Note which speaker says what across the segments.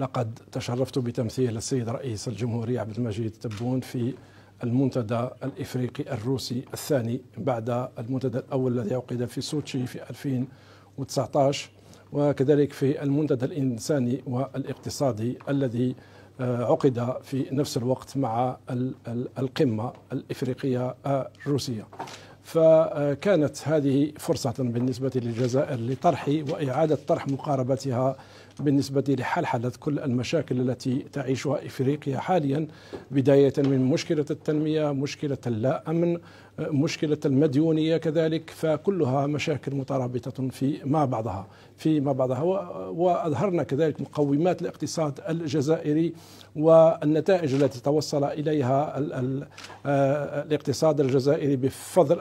Speaker 1: لقد تشرفت بتمثيل السيد رئيس الجمهورية عبد المجيد تبون في المنتدى الإفريقي الروسي الثاني بعد المنتدى الأول الذي عقد في سوتشي في 2019 وكذلك في المنتدى الإنساني والاقتصادي الذي آه، عقد في نفس الوقت مع القمة الإفريقية آه، الروسية فكانت هذه فرصة بالنسبة للجزائر لطرح وإعادة طرح مقاربتها بالنسبة لحلحلة كل المشاكل التي تعيشها إفريقيا حاليا بداية من مشكلة التنمية مشكلة اللا أمن مشكلة المديونية كذلك فكلها مشاكل مترابطة في ما بعضها في ما بعضها وأظهرنا كذلك مقومات الاقتصاد الجزائري والنتائج التي توصل إليها الـ الـ آه، الاقتصاد الجزائري بفضل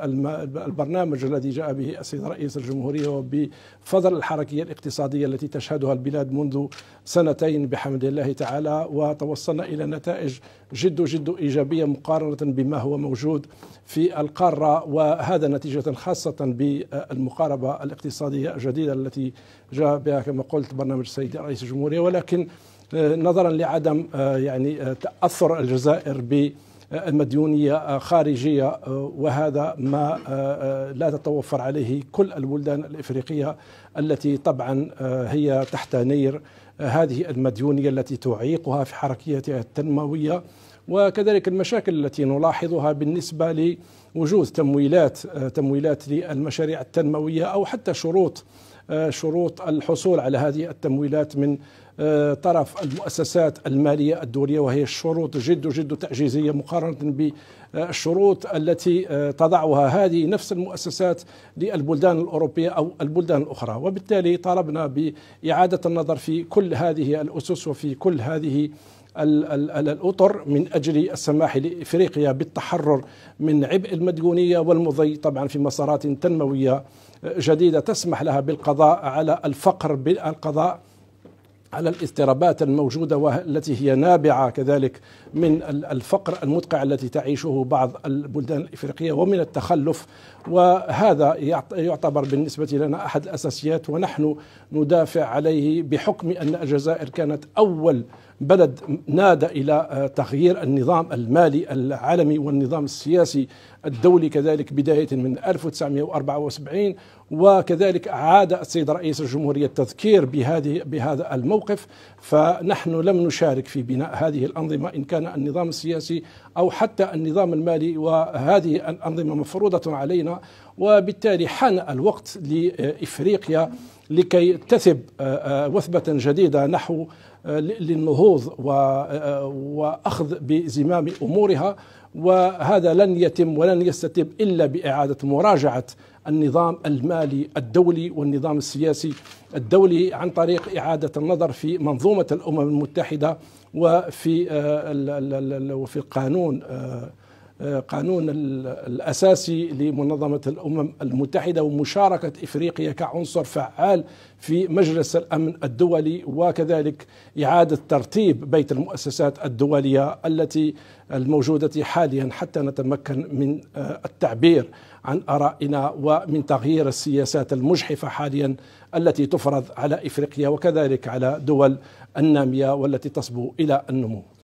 Speaker 1: البرنامج الذي جاء به السيد رئيس الجمهورية وبفضل الحركية الاقتصادية التي تشهدها البلاد البلاد منذ سنتين بحمد الله تعالى وتوصلنا إلى نتائج جد جد إيجابية مقارنة بما هو موجود في القارة وهذا نتيجة خاصة بالمقاربة الاقتصادية الجديدة التي جاء بها كما قلت برنامج السيد رئيس الجمهورية ولكن آه، نظرا لعدم آه، يعني آه، تأثر الجزائر ب المديونية آه، خارجية آه، وهذا ما آه، لا تتوفر عليه كل البلدان الإفريقية التي طبعا هي تحت نير هذه المديونية التي تعيقها في حركيتها التنموية وكذلك المشاكل التي نلاحظها بالنسبة لوجود تمويلات تمويلات للمشاريع التنموية أو حتى شروط شروط الحصول على هذه التمويلات من آه، طرف المؤسسات المالية الدولية وهي الشروط جد جد تعجيزية مقارنة بالشروط التي آه، تضعها هذه نفس المؤسسات للبلدان الأوروبية أو البلدان الأخرى وبالتالي طالبنا بإعادة النظر في كل هذه الأسس وفي كل هذه الأطر من أجل السماح لإفريقيا بالتحرر من عبء المديونية والمضي طبعا في مسارات تنموية جديدة تسمح لها بالقضاء على الفقر بالقضاء على الاضطرابات الموجوده والتي هي نابعه كذلك من الفقر المدقع التي تعيشه بعض البلدان الافريقيه ومن التخلف وهذا يعتبر بالنسبه لنا احد الاساسيات ونحن ندافع عليه بحكم ان الجزائر كانت اول بلد نادى الى آه، تغيير النظام المالي العالمي والنظام السياسي الدولي كذلك بدايه من 1974 وكذلك عاد السيد رئيس الجمهوريه التذكير بهذه بهذا الموضوع الموقف فنحن لم نشارك في بناء هذه الأنظمة إن كان النظام السياسي أو حتى النظام المالي وهذه الأنظمة مفروضة علينا وبالتالي حان الوقت لإفريقيا لكي تثب آه، آه، وثبة جديدة نحو آه، للنهوض وأخذ بزمام أمورها وهذا لن يتم ولن يستتب الا باعاده مراجعه النظام المالي الدولي والنظام السياسي الدولي عن طريق اعاده النظر في منظومه الامم المتحده وفي آه، وفي القانون آه، قانون الأساسي لمنظمة الأمم المتحدة ومشاركة إفريقيا كعنصر فعال في مجلس الأمن الدولي وكذلك إعادة ترتيب بيت المؤسسات الدولية التي الموجودة حاليا حتى نتمكن من آه، التعبير عن آرائنا ومن تغيير السياسات المجحفة حاليا التي تفرض على إفريقيا وكذلك على دول النامية والتي تصبو إلى النمو